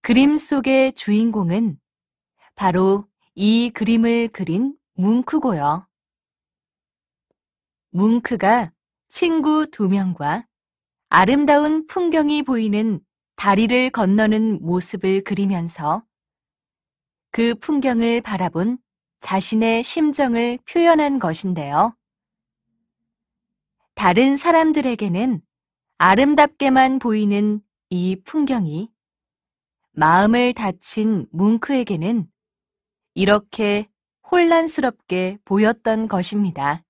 그림 속의 주인공은 바로 이 그림을 그린 뭉크고요. 뭉크가 친구 두 명과 아름다운 풍경이 보이는 다리를 건너는 모습을 그리면서 그 풍경을 바라본 자신의 심정을 표현한 것인데요. 다른 사람들에게는 아름답게만 보이는 이 풍경이 마음을 다친 뭉크에게는 이렇게 혼란스럽게 보였던 것입니다.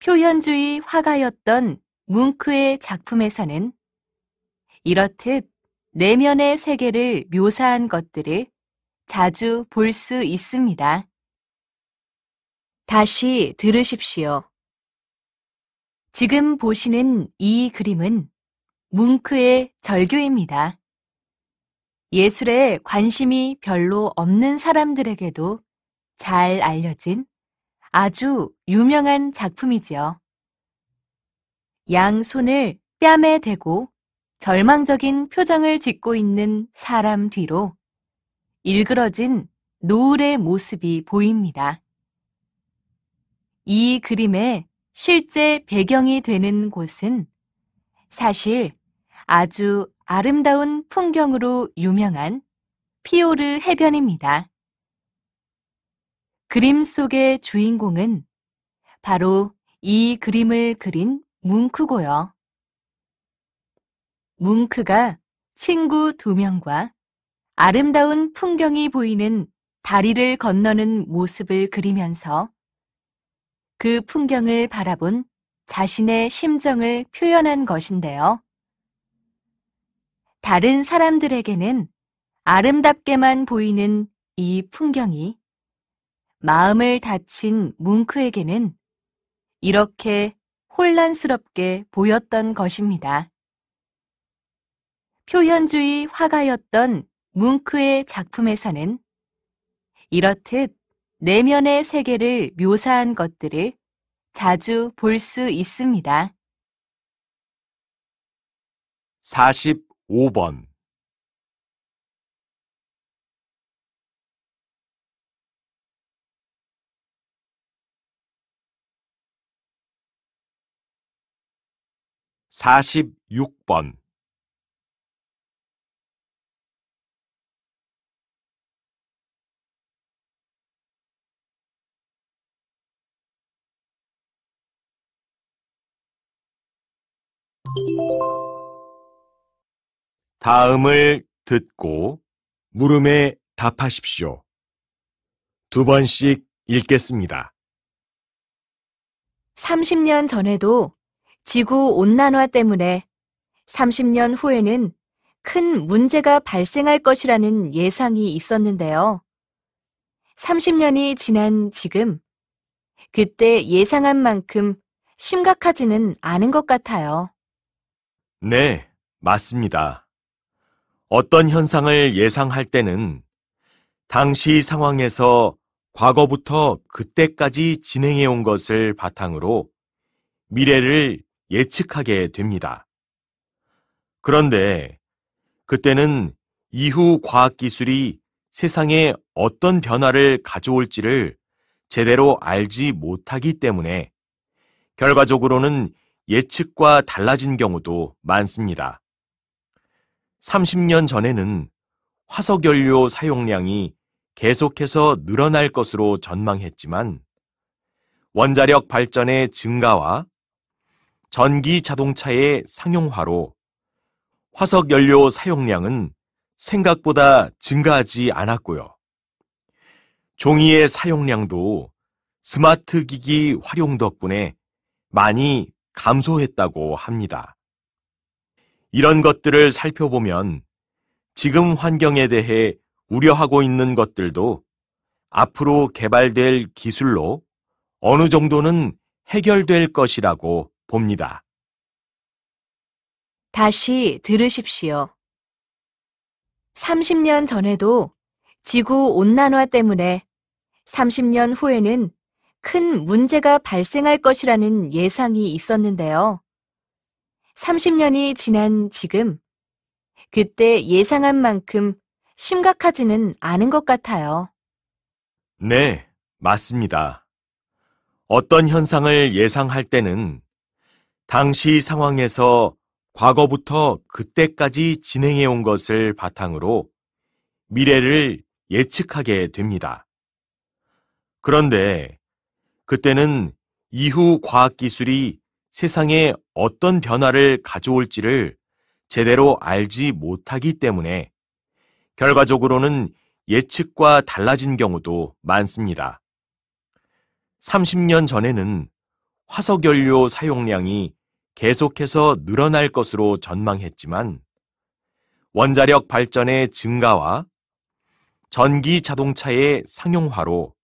표현주의 화가였던 뭉크의 작품에서는 이렇듯 내면의 세계를 묘사한 것들을 자주 볼 수 있습니다. 다시 들으십시오. 지금 보시는 이 그림은 뭉크의 절규입니다. 예술에 관심이 별로 없는 사람들에게도 잘 알려진 아주 유명한 작품이지요. 양 손을 뺨에 대고 절망적인 표정을 짓고 있는 사람 뒤로 일그러진 노을의 모습이 보입니다. 이 그림의 실제 배경이 되는 곳은 사실 아주 아름다운 풍경으로 유명한 피오르 해변입니다. 그림 속의 주인공은 바로 이 그림을 그린 뭉크고요. 뭉크가 친구 두 명과 아름다운 풍경이 보이는 다리를 건너는 모습을 그리면서 그 풍경을 바라본 자신의 심정을 표현한 것인데요. 다른 사람들에게는 아름답게만 보이는 이 풍경이 마음을 다친 뭉크에게는 이렇게 혼란스럽게 보였던 것입니다. 표현주의 화가였던 뭉크의 작품에서는 이렇듯 내면의 세계를 묘사한 것들을 자주 볼 수 있습니다. 45번 46번 다음을 듣고 물음에 답하십시오. 두 번씩 읽겠습니다. 30년 전에도 지구 온난화 때문에 30년 후에는 큰 문제가 발생할 것이라는 예상이 있었는데요. 30년이 지난 지금, 그때 예상한 만큼 심각하지는 않은 것 같아요. 네, 맞습니다. 어떤 현상을 예상할 때는 당시 상황에서 과거부터 그때까지 진행해 온 것을 바탕으로 미래를 예측하게 됩니다. 그런데 그때는 이후 과학기술이 세상에 어떤 변화를 가져올지를 제대로 알지 못하기 때문에 결과적으로는 예측과 달라진 경우도 많습니다. 30년 전에는 화석연료 사용량이 계속해서 늘어날 것으로 전망했지만 원자력 발전의 증가와 전기 자동차의 상용화로 화석연료 사용량은 생각보다 증가하지 않았고요. 종이의 사용량도 스마트 기기 활용 덕분에 많이 감소했다고 합니다. 이런 것들을 살펴보면 지금 환경에 대해 우려하고 있는 것들도 앞으로 개발될 기술로 어느 정도는 해결될 것이라고 봅니다. 다시 들으십시오. 30년 전에도 지구 온난화 때문에 30년 후에는 큰 문제가 발생할 것이라는 예상이 있었는데요. 30년이 지난 지금, 그때 예상한 만큼 심각하지는 않은 것 같아요. 네, 맞습니다. 어떤 현상을 예상할 때는 당시 상황에서 과거부터 그때까지 진행해 온 것을 바탕으로 미래를 예측하게 됩니다. 그런데 그때는 이후 과학기술이 세상에 어떤 변화를 가져올지를 제대로 알지 못하기 때문에 결과적으로는 예측과 달라진 경우도 많습니다. 30년 전에는 화석연료 사용량이 계속해서 늘어날 것으로 전망했지만 원자력 발전의 증가와 전기 자동차의 상용화로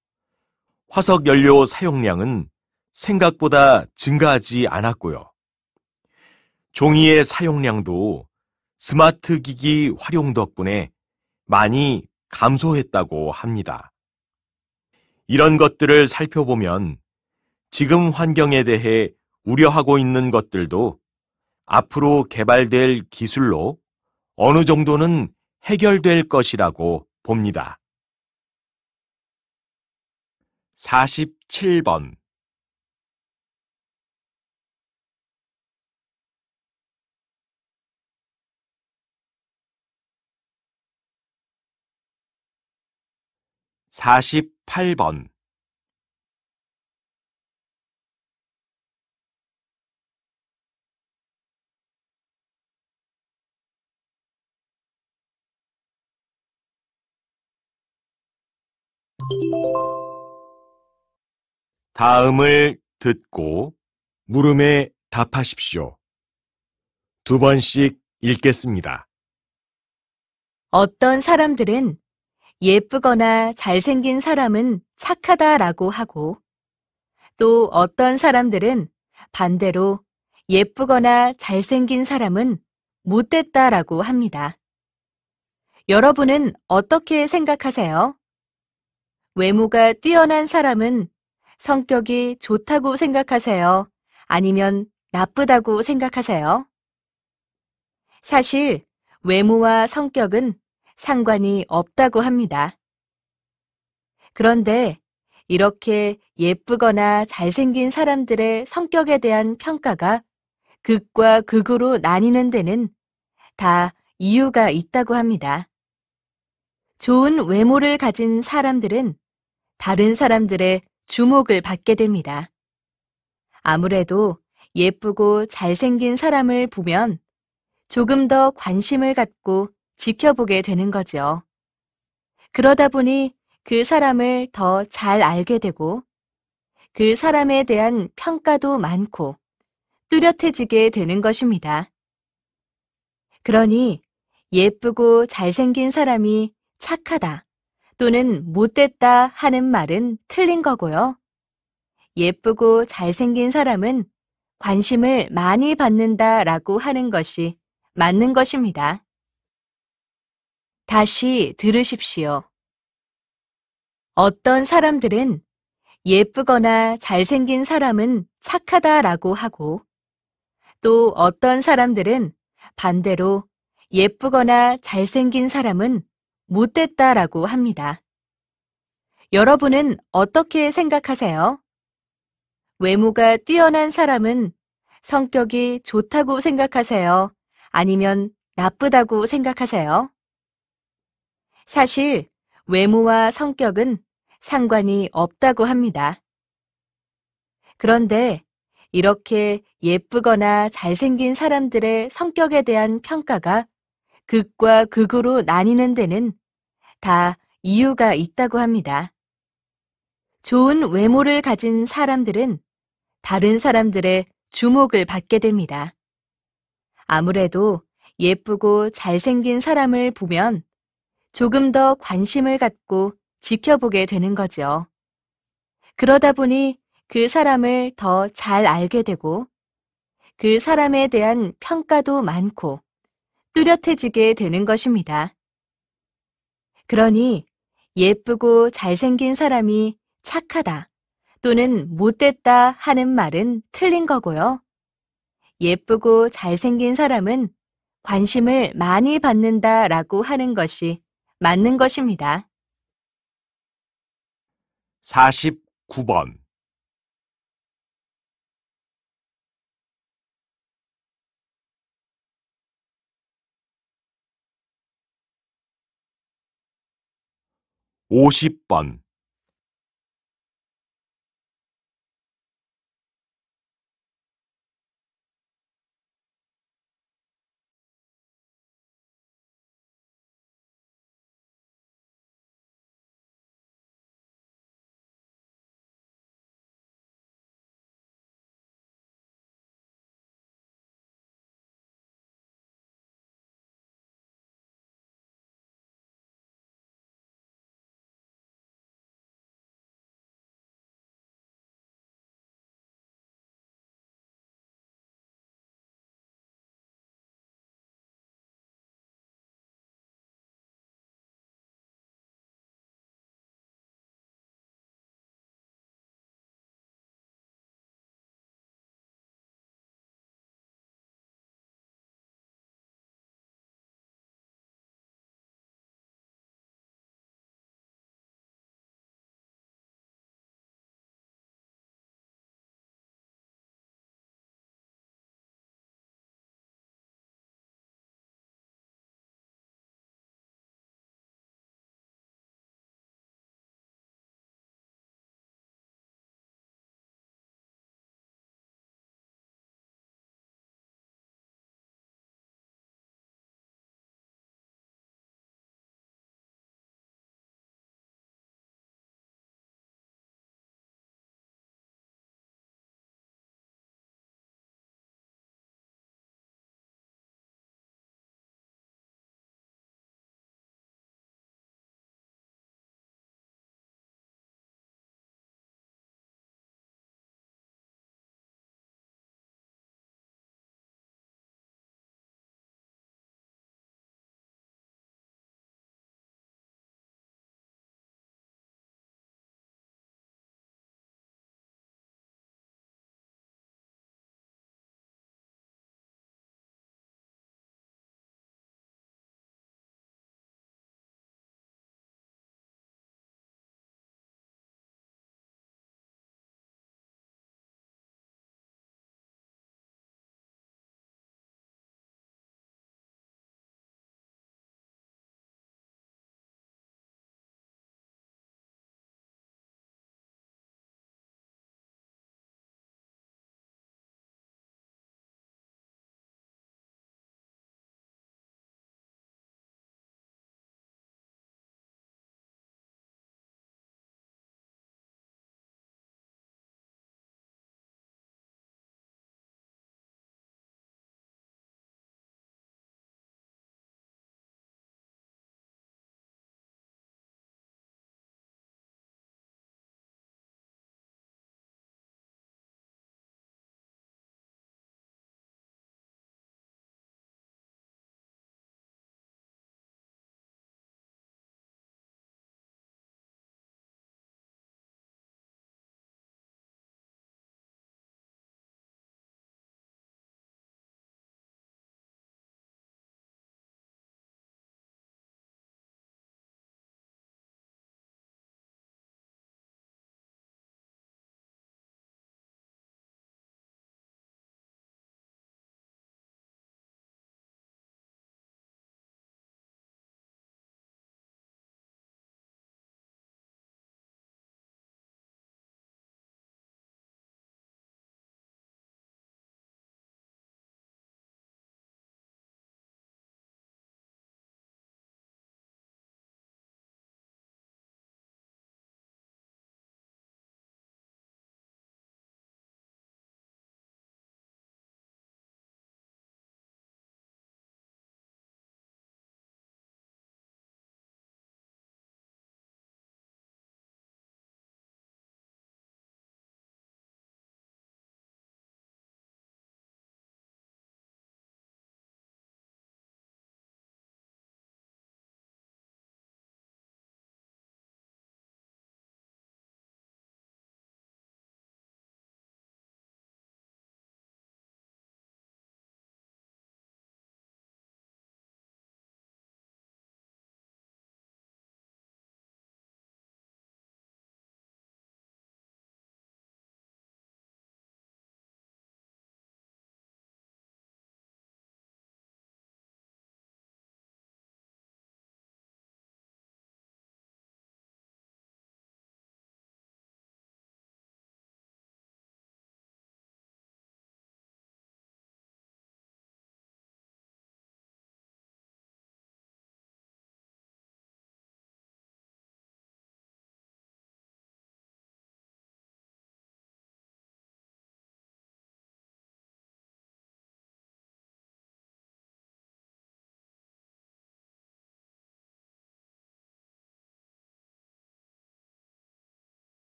화석 연료 사용량은 생각보다 증가하지 않았고요. 종이의 사용량도 스마트 기기 활용 덕분에 많이 감소했다고 합니다. 이런 것들을 살펴보면 지금 환경에 대해 우려하고 있는 것들도 앞으로 개발될 기술로 어느 정도는 해결될 것이라고 봅니다. 47번 48번 다음을 듣고 물음에 답하십시오. 두 번씩 읽겠습니다. 어떤 사람들은 예쁘거나 잘생긴 사람은 착하다라고 하고 또 어떤 사람들은 반대로 예쁘거나 잘생긴 사람은 못됐다라고 합니다. 여러분은 어떻게 생각하세요? 외모가 뛰어난 사람은 성격이 좋다고 생각하세요? 아니면 나쁘다고 생각하세요? 사실 외모와 성격은 상관이 없다고 합니다. 그런데 이렇게 예쁘거나 잘생긴 사람들의 성격에 대한 평가가 극과 극으로 나뉘는 데는 다 이유가 있다고 합니다. 좋은 외모를 가진 사람들은 다른 사람들의 주목을 받게 됩니다. 아무래도 예쁘고 잘생긴 사람을 보면 조금 더 관심을 갖고 지켜보게 되는 거죠. 그러다 보니 그 사람을 더 잘 알게 되고 그 사람에 대한 평가도 많고 뚜렷해지게 되는 것입니다. 그러니 예쁘고 잘생긴 사람이 착하다, 또는 못됐다 하는 말은 틀린 거고요. 예쁘고 잘생긴 사람은 관심을 많이 받는다 라고 하는 것이 맞는 것입니다. 다시 들으십시오. 어떤 사람들은 예쁘거나 잘생긴 사람은 착하다 라고 하고 또 어떤 사람들은 반대로 예쁘거나 잘생긴 사람은 못됐다라고 합니다. 여러분은 어떻게 생각하세요? 외모가 뛰어난 사람은 성격이 좋다고 생각하세요? 아니면 나쁘다고 생각하세요? 사실 외모와 성격은 상관이 없다고 합니다. 그런데 이렇게 예쁘거나 잘생긴 사람들의 성격에 대한 평가가 극과 극으로 나뉘는 데는 다 이유가 있다고 합니다. 좋은 외모를 가진 사람들은 다른 사람들의 주목을 받게 됩니다. 아무래도 예쁘고 잘생긴 사람을 보면 조금 더 관심을 갖고 지켜보게 되는 거죠. 그러다 보니 그 사람을 더 잘 알게 되고 그 사람에 대한 평가도 많고 뚜렷해지게 되는 것입니다. 그러니 예쁘고 잘생긴 사람이 착하다 또는 못됐다 하는 말은 틀린 거고요. 예쁘고 잘생긴 사람은 관심을 많이 받는다 라고 하는 것이 맞는 것입니다. 49번 50번